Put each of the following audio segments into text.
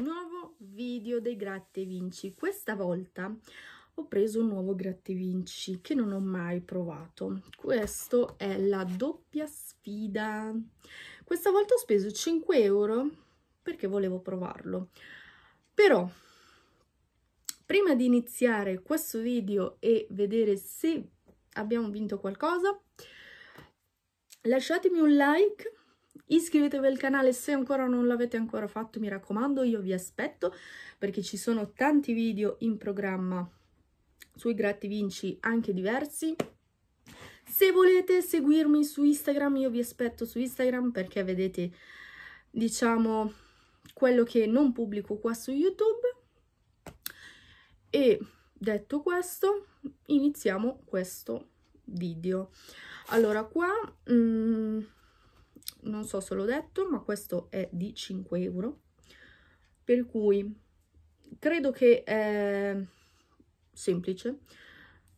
nuovo video dei gratta vinci questa volta ho preso un nuovo gratta vinci che non ho mai provato questo è la doppia sfida questa volta ho speso 5 euro perché volevo provarlo però prima di iniziare questo video e vedere se abbiamo vinto qualcosa lasciatemi un like Iscrivetevi al canale se ancora non l'avete ancora fatto, mi raccomando, io vi aspetto perché ci sono tanti video in programma sui gratti vinci anche diversi. Se volete seguirmi su Instagram, io vi aspetto su Instagram perché vedete, diciamo, quello che non pubblico qua su YouTube. E detto questo, iniziamo questo video. Allora, qua... Mm, non so se l'ho detto ma questo è di 5 euro per cui credo che è semplice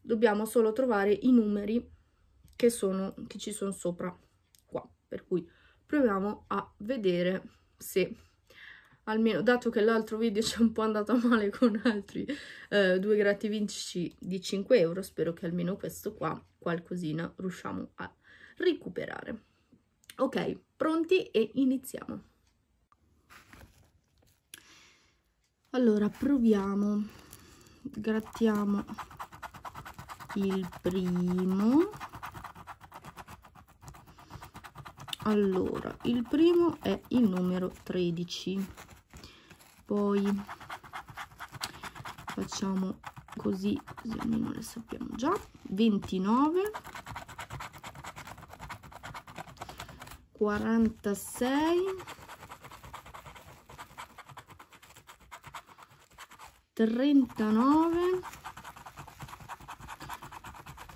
dobbiamo solo trovare i numeri che, sono, che ci sono sopra qua per cui proviamo a vedere se almeno dato che l'altro video ci è un po' andato male con altri eh, due grati vinci di 5 euro spero che almeno questo qua qualcosina riusciamo a recuperare Ok, pronti e iniziamo. Allora, proviamo. Grattiamo il primo. Allora, il primo è il numero 13. Poi facciamo così, così almeno le sappiamo già. 29 46 39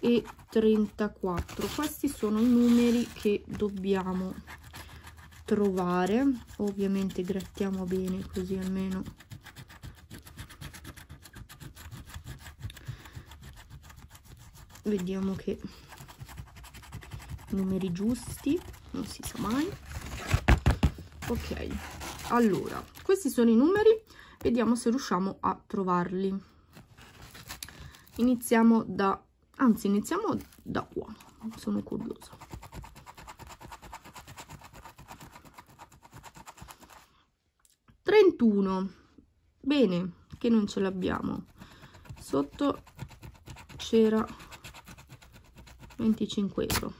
e 34 questi sono i numeri che dobbiamo trovare ovviamente grattiamo bene così almeno vediamo che numeri giusti non si sa mai ok allora questi sono i numeri vediamo se riusciamo a trovarli iniziamo da anzi iniziamo da qua sono curiosa Trentuno. bene che non ce l'abbiamo sotto c'era 25 euro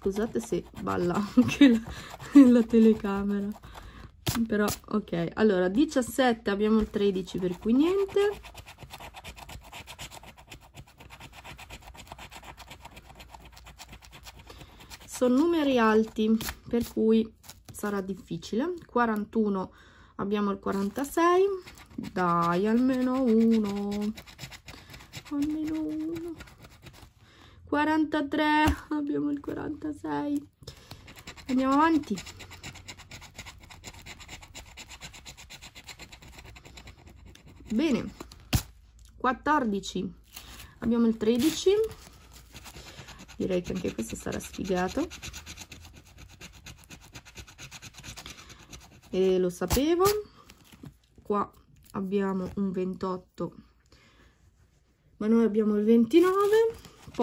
scusate se balla anche la, la telecamera però ok allora 17 abbiamo il 13 per cui niente sono numeri alti per cui sarà difficile 41 abbiamo il 46 dai almeno uno almeno uno 43, abbiamo il 46. Andiamo avanti. Bene, 14, abbiamo il 13, direi che anche questo sarà sfigato. E lo sapevo. Qua abbiamo un 28, ma noi abbiamo il 29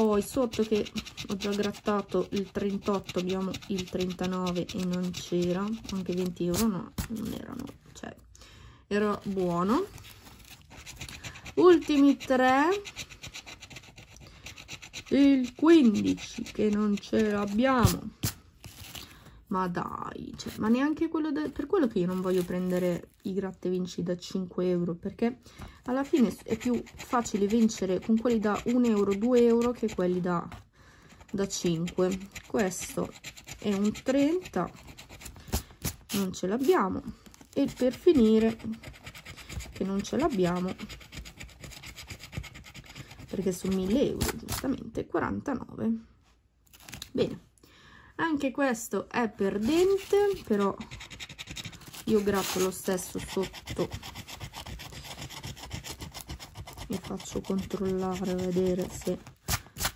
poi sotto che ho già grattato il 38 abbiamo il 39 e non c'era anche 20 euro no non erano cioè era buono ultimi tre il 15 che non ce l'abbiamo ma dai, cioè, ma neanche quello da, per quello che io non voglio prendere i gratte vinci da 5 euro, perché alla fine è più facile vincere con quelli da 1 euro, 2 euro che quelli da, da 5. Questo è un 30, non ce l'abbiamo. E per finire, che non ce l'abbiamo, perché sono 1000 euro, giustamente, 49. Bene anche questo è perdente però io gratto lo stesso sotto e faccio controllare vedere se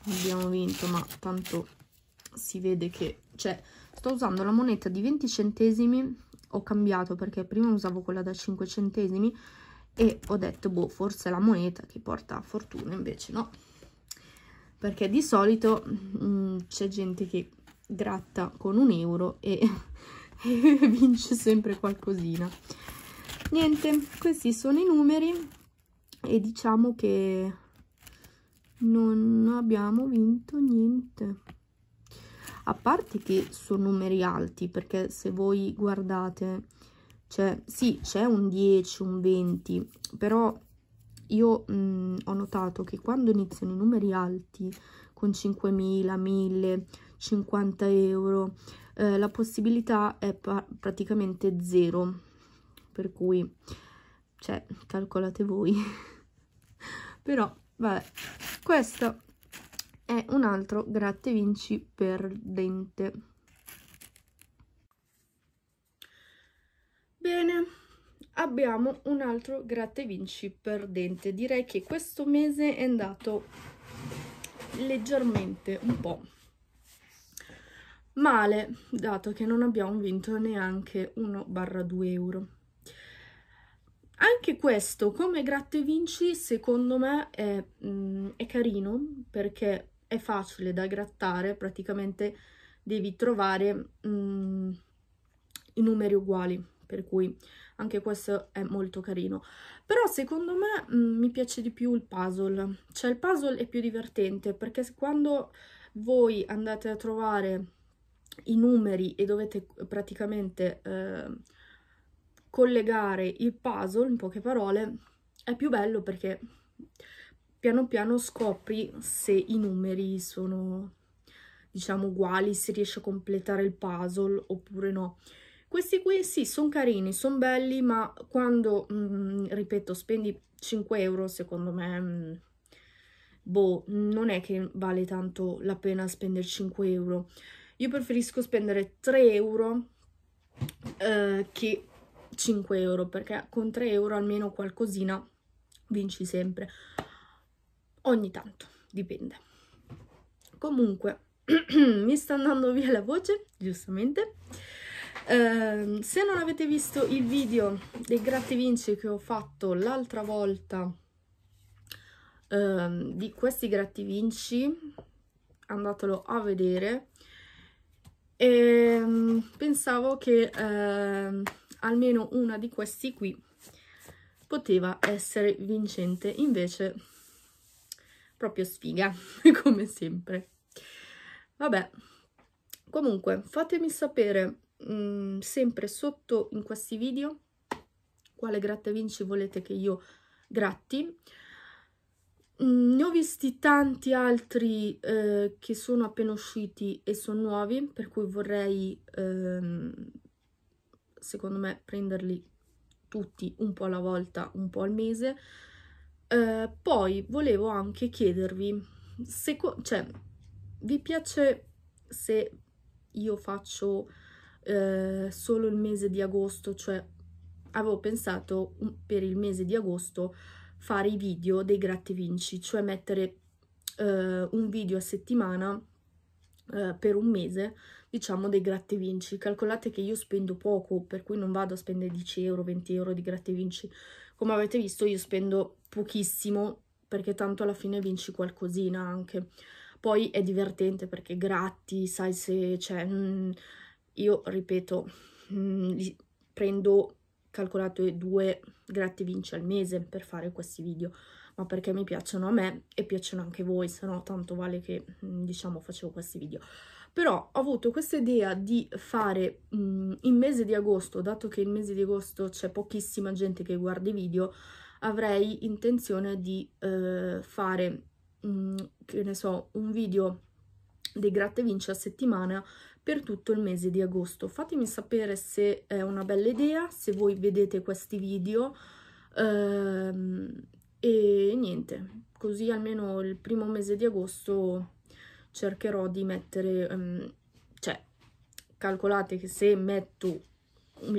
abbiamo vinto ma tanto si vede che cioè sto usando la moneta di 20 centesimi ho cambiato perché prima usavo quella da 5 centesimi e ho detto boh forse è la moneta che porta fortuna invece no perché di solito mm, c'è gente che gratta con un euro e, e vince sempre qualcosina niente questi sono i numeri e diciamo che non abbiamo vinto niente a parte che sono numeri alti perché se voi guardate cioè sì c'è un 10 un 20 però io mh, ho notato che quando iniziano i numeri alti con 5.000, 1.000, 50 euro, eh, la possibilità è praticamente zero, per cui, cioè, calcolate voi. Però, vabbè, questo è un altro gratte vinci perdente. Bene, abbiamo un altro gratte vinci perdente. Direi che questo mese è andato leggermente un po' male, dato che non abbiamo vinto neanche 1-2 euro. Anche questo, come gratta e vinci, secondo me è, mh, mm, è carino, perché è facile da grattare, praticamente devi trovare mh, mm, i numeri uguali, per cui anche questo è molto carino. Però secondo me mh, mm, mi piace di più il puzzle, cioè il puzzle è più divertente perché quando voi andate a trovare i numeri e dovete eh, praticamente eh, collegare il puzzle, in poche parole, è più bello perché piano piano scopri se i numeri sono diciamo uguali, se riesce a completare il puzzle oppure no. Questi qui sì, sono carini, sono belli, ma quando, mh, mm, ripeto, spendi 5 euro, secondo me, mh, mm, boh, non è che vale tanto la pena spendere 5 euro. Io preferisco spendere 3 euro eh, che 5 euro, perché con 3 euro almeno qualcosina vinci sempre. Ogni tanto, dipende. Comunque, mi sta andando via la voce, giustamente. Ehm, se non avete visto il video dei gratte vinci che ho fatto l'altra volta eh, di questi gratti vinci andatelo a vedere e ehm, pensavo che eh, almeno una di questi qui poteva essere vincente invece proprio sfiga come sempre vabbè comunque fatemi sapere mh, mm, sempre sotto in questi video quale gratta volete che io gratti mm, ne ho visti tanti altri eh, che sono appena usciti e sono nuovi per cui vorrei ehm, secondo me prenderli tutti un po' alla volta un po' al mese eh, poi volevo anche chiedervi se cioè vi piace se io faccio eh, solo il mese di agosto, cioè avevo pensato mm, per il mese di agosto fare i video dei gratti vinci, cioè mettere eh, un video a settimana eh, per un mese, diciamo, dei gratti vinci. Calcolate che io spendo poco, per cui non vado a spendere 10 euro, 20 euro di gratti vinci. Come avete visto io spendo pochissimo, perché tanto alla fine vinci qualcosina anche. Poi è divertente perché gratti, sai se... Cioè, io ripeto mh, mm, prendo calcolate due gratte vinci al mese per fare questi video ma perché mi piacciono a me e piacciono anche voi se no tanto vale che mh, mm, diciamo facevo questi video però ho avuto questa idea di fare mh, mm, in mese di agosto dato che il mese di agosto c'è pochissima gente che guarda i video avrei intenzione di eh, fare mh, che ne so un video dei gratte vinci a settimana per tutto il mese di agosto. Fatemi sapere se è una bella idea, se voi vedete questi video ehm, e niente, così almeno il primo mese di agosto cercherò di mettere, ehm, cioè calcolate che se metto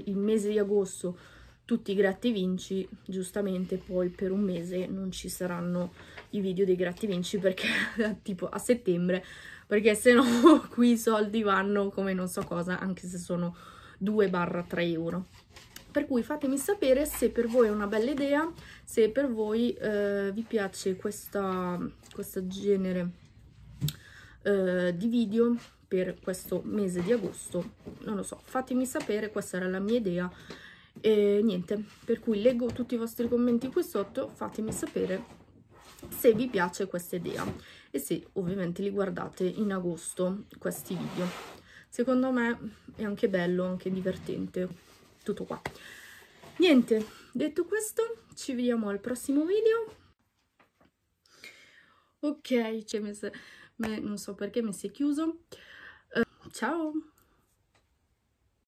il mese di agosto tutti i gratti vinci, giustamente poi per un mese non ci saranno i video dei gratti vinci perché tipo a settembre perché se no qui i soldi vanno come non so cosa anche se sono 2 3 euro per cui fatemi sapere se per voi è una bella idea se per voi eh, vi piace questa, questo genere eh, di video per questo mese di agosto non lo so fatemi sapere questa era la mia idea e niente, per cui leggo tutti i vostri commenti qui sotto, fatemi sapere se vi piace questa idea e se ovviamente li guardate in agosto questi video secondo me è anche bello anche divertente tutto qua niente detto questo ci vediamo al prossimo video ok cioè, non so perché mi si è chiuso uh, ciao